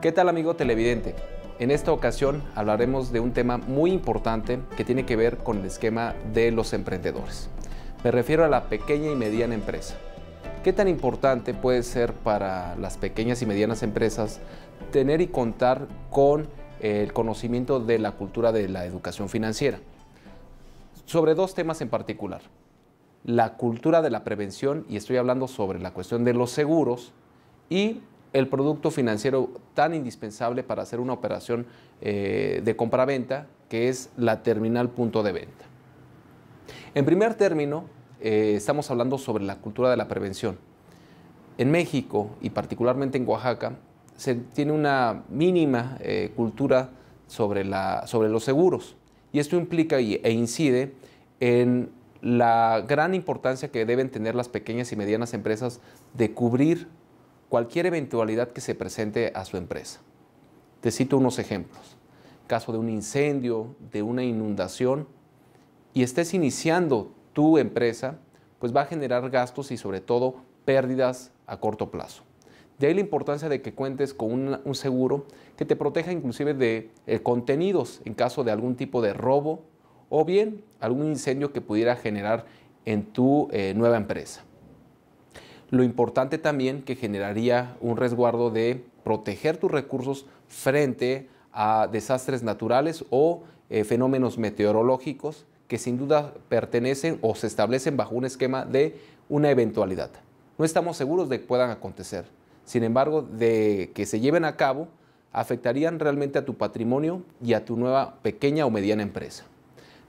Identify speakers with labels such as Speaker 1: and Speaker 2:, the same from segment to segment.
Speaker 1: ¿Qué tal amigo televidente? En esta ocasión hablaremos de un tema muy importante que tiene que ver con el esquema de los emprendedores. Me refiero a la pequeña y mediana empresa. ¿Qué tan importante puede ser para las pequeñas y medianas empresas tener y contar con el conocimiento de la cultura de la educación financiera? Sobre dos temas en particular. La cultura de la prevención, y estoy hablando sobre la cuestión de los seguros, y el producto financiero tan indispensable para hacer una operación eh, de compra-venta, que es la terminal punto de venta. En primer término, eh, estamos hablando sobre la cultura de la prevención. En México y particularmente en Oaxaca, se tiene una mínima eh, cultura sobre, la, sobre los seguros. Y esto implica e incide en la gran importancia que deben tener las pequeñas y medianas empresas de cubrir cualquier eventualidad que se presente a su empresa. Te cito unos ejemplos. Caso de un incendio, de una inundación, y estés iniciando tu empresa, pues va a generar gastos y sobre todo pérdidas a corto plazo. De ahí la importancia de que cuentes con un, seguro que te proteja inclusive de eh, contenidos en caso de algún tipo de robo o bien algún incendio que pudiera generar en tu eh, nueva empresa. Lo importante también que generaría un resguardo de proteger tus recursos frente a desastres naturales o eh, fenómenos meteorológicos que sin duda pertenecen o se establecen bajo un esquema de una eventualidad. No estamos seguros de que puedan acontecer. Sin embargo, de que se lleven a cabo, afectarían realmente a tu patrimonio y a tu nueva pequeña o mediana empresa.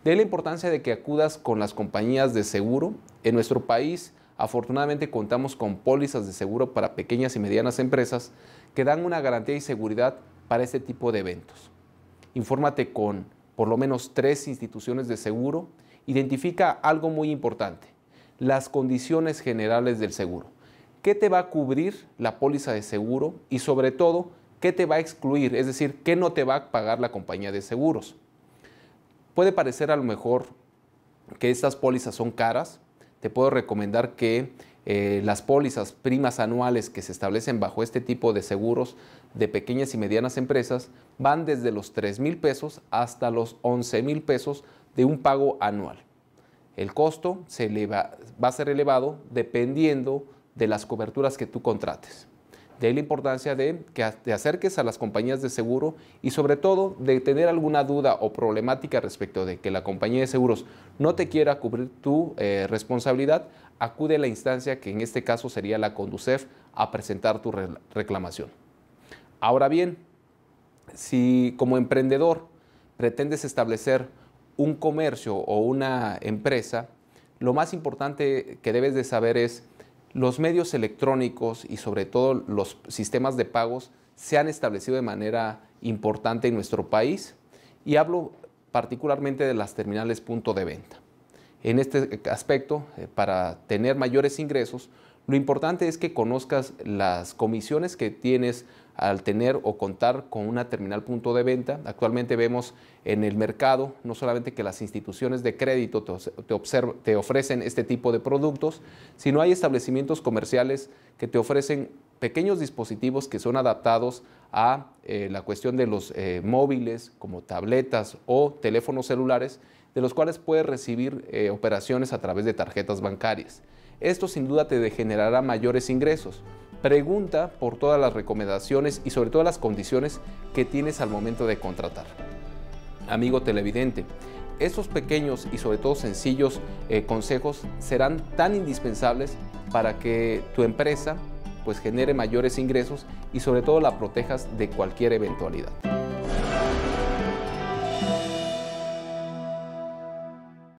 Speaker 1: De la importancia de que acudas con las compañías de seguro. En nuestro país, Afortunadamente contamos con pólizas de seguro para pequeñas y medianas empresas que dan una garantía y seguridad para este tipo de eventos. Infórmate con por lo menos tres instituciones de seguro. Identifica algo muy importante, las condiciones generales del seguro. ¿Qué te va a cubrir la póliza de seguro y sobre todo, qué te va a excluir? Es decir, qué no te va a pagar la compañía de seguros. Puede parecer a lo mejor que estas pólizas son caras, te puedo recomendar que eh, las pólizas primas anuales que se establecen bajo este tipo de seguros de pequeñas y medianas empresas van desde los 3 mil pesos hasta los 11 mil pesos de un pago anual. El costo se va a ser elevado dependiendo de las coberturas que tú contrates. De la importancia de que te acerques a las compañías de seguro y sobre todo de tener alguna duda o problemática respecto de que la compañía de seguros no te quiera cubrir tu eh, responsabilidad, acude a la instancia que en este caso sería la Conducef a presentar tu reclamación. Ahora bien, si como emprendedor pretendes establecer un comercio o una empresa, lo más importante que debes de saber es los medios electrónicos y sobre todo los sistemas de pagos se han establecido de manera importante en nuestro país y hablo particularmente de las terminales punto de venta. En este aspecto, eh, para tener mayores ingresos, lo importante es que conozcas las comisiones que tienes al tener o contar con una terminal punto de venta. Actualmente vemos en el mercado no solamente que las instituciones de crédito te, ofrecen este tipo de productos, sino hay establecimientos comerciales que te ofrecen pequeños dispositivos que son adaptados a eh, la cuestión de los eh, móviles como tabletas o teléfonos celulares, de los cuales puedes recibir eh, operaciones a través de tarjetas bancarias. Esto sin duda te generará mayores ingresos. Pregunta por todas las recomendaciones y sobre todo las condiciones que tienes al momento de contratar. Amigo televidente, estos pequeños y sobre todo sencillos eh, consejos serán tan indispensables para que tu empresa pues genere mayores ingresos y sobre todo la protejas de cualquier eventualidad.